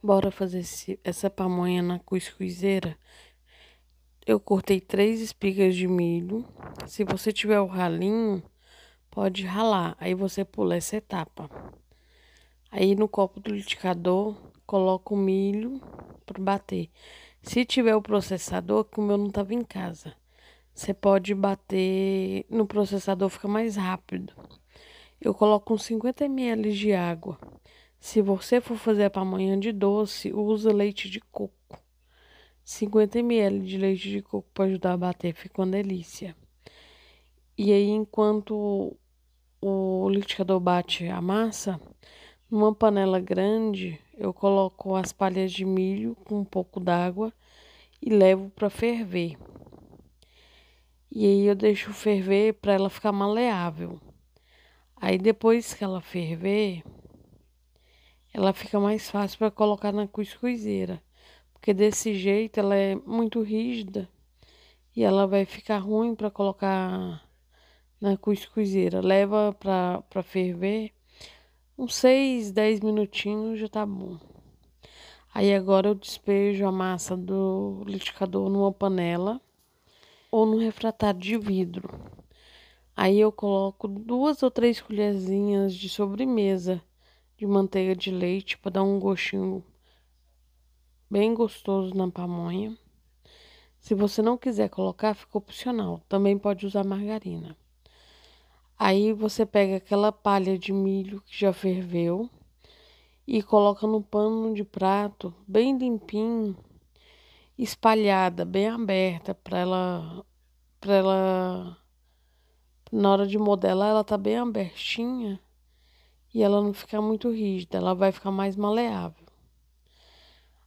Bora fazer esse, essa pamonha na cuscuzeira. Eu cortei três espigas de milho. Se você tiver o ralinho, pode ralar. Aí você pula essa etapa. Aí no copo do liquidificador, coloca o milho para bater. Se tiver o processador, que o meu não estava em casa, você pode bater no processador, fica mais rápido. Eu coloco uns 50 ml de água. Se você for fazer a pamonha de doce, usa leite de coco. 50 ml de leite de coco para ajudar a bater, ficou uma delícia. E aí, enquanto o liquidificador bate a massa, numa panela grande, eu coloco as palhas de milho com um pouco d'água e levo para ferver. E aí eu deixo ferver para ela ficar maleável. Aí depois que ela ferver, ela fica mais fácil para colocar na cuscuzeira, porque desse jeito ela é muito rígida e ela vai ficar ruim para colocar na cuscuzeira. Leva para ferver uns 6, 10 minutinhos já tá bom. Aí agora eu despejo a massa do liquidificador numa panela ou no refratário de vidro. Aí eu coloco duas ou três colherzinhas de sobremesa de manteiga de leite para dar um gostinho bem gostoso na pamonha. Se você não quiser colocar, fica opcional. Também pode usar margarina. Aí você pega aquela palha de milho que já ferveu e coloca no pano de prato, bem limpinho, espalhada, bem aberta para ela para ela na hora de modelar ela tá bem abertinha e ela não ficar muito rígida, ela vai ficar mais maleável.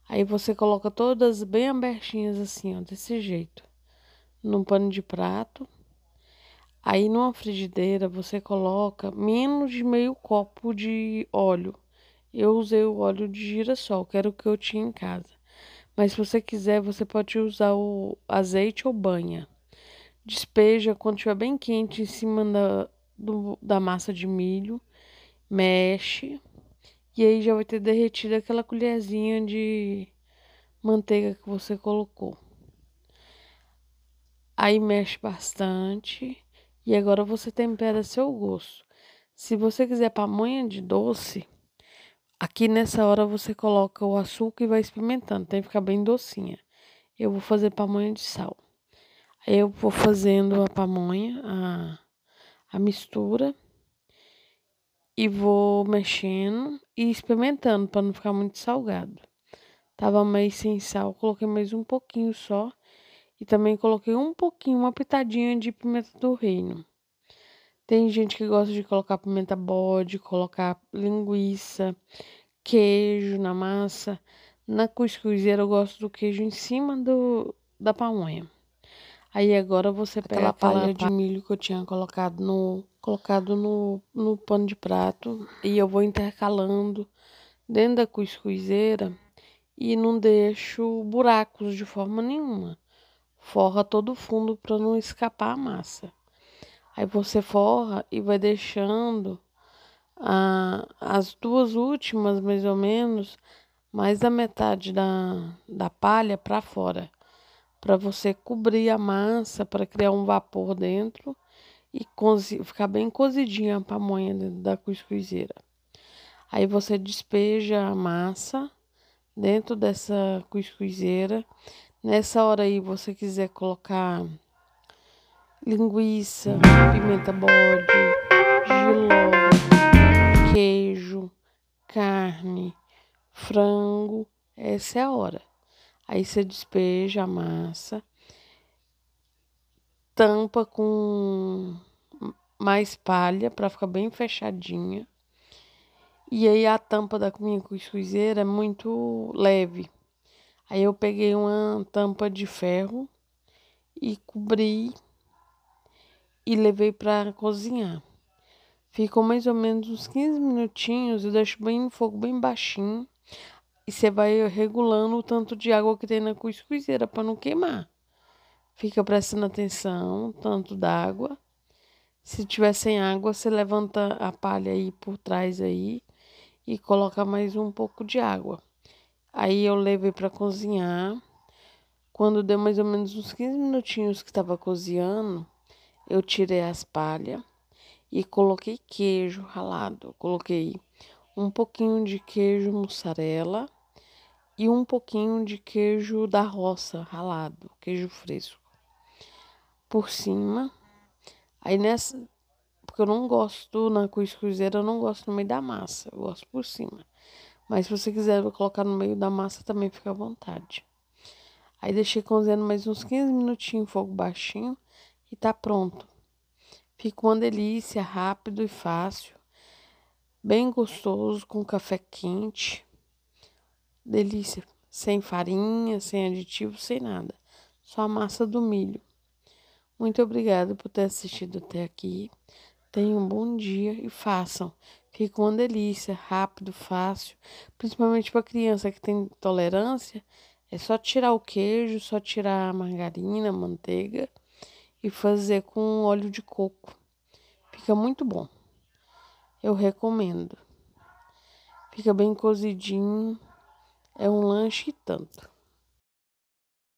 Aí você coloca todas bem abertinhas assim, ó, desse jeito, num pano de prato. Aí numa frigideira você coloca menos de meio copo de óleo. Eu usei o óleo de girassol, que era o que eu tinha em casa. Mas se você quiser, você pode usar o azeite ou banha. Despeja quando estiver bem quente em cima da, do, da massa de milho mexe, e aí já vai ter derretido aquela colherzinha de manteiga que você colocou. Aí mexe bastante, e agora você tempera a seu gosto. Se você quiser pamonha de doce, aqui nessa hora você coloca o açúcar e vai experimentando, tem que ficar bem docinha. Eu vou fazer pamonha de sal. Eu vou fazendo a pamonha, a, a mistura e vou mexendo e experimentando para não ficar muito salgado. Tava meio sem sal, coloquei mais um pouquinho só e também coloquei um pouquinho, uma pitadinha de pimenta do reino. Tem gente que gosta de colocar pimenta bode, colocar linguiça, queijo na massa. Na cuscuzeira eu gosto do queijo em cima do, da pamonha. Aí agora você pega a palha de milho que eu tinha colocado no colocado no, no pano de prato e eu vou intercalando dentro da cuscuzeira e não deixo buracos de forma nenhuma. Forra todo o fundo para não escapar a massa. Aí você forra e vai deixando a, ah, as duas últimas, mais ou menos, mais da metade da, da palha para fora para você cobrir a massa para criar um vapor dentro e ficar bem cozidinha a pamonha dentro da cuscuzeira. Aí você despeja a massa dentro dessa cuscuzeira. Nessa hora aí você quiser colocar linguiça, pimenta bode, giló, queijo, carne, frango, essa é a hora. Aí você despeja a massa, tampa com mais palha para ficar bem fechadinha. E aí a tampa da minha cuscuzeira é muito leve. Aí eu peguei uma tampa de ferro e cobri e levei para cozinhar. Ficou mais ou menos uns 15 minutinhos, eu deixo bem no fogo bem baixinho. E você vai regulando o tanto de água que tem na cuscuzeira para não queimar. Fica prestando atenção, tanto d'água. Se tiver sem água, você levanta a palha aí por trás aí e coloca mais um pouco de água. Aí eu levei para cozinhar. Quando deu mais ou menos uns 15 minutinhos que estava cozinhando, eu tirei as palhas e coloquei queijo ralado. Coloquei um pouquinho de queijo mussarela e um pouquinho de queijo da roça ralado, queijo fresco por cima. Aí nessa, porque eu não gosto na cuscuzeira, eu não gosto no meio da massa, eu gosto por cima. Mas se você quiser colocar no meio da massa também fica à vontade. Aí deixei cozendo mais uns 15 minutinhos em fogo baixinho e tá pronto. Fica uma delícia, rápido e fácil. Bem gostoso com café quente. Delícia, sem farinha, sem aditivo, sem nada. Só a massa do milho. Muito obrigado por ter assistido até aqui. Tenham um bom dia e façam. Fica uma delícia, rápido, fácil, principalmente para criança que tem tolerância. É só tirar o queijo, só tirar a margarina, a manteiga e fazer com óleo de coco. Fica muito bom. Eu recomendo. Fica bem cozidinho. É um lanche e tanto.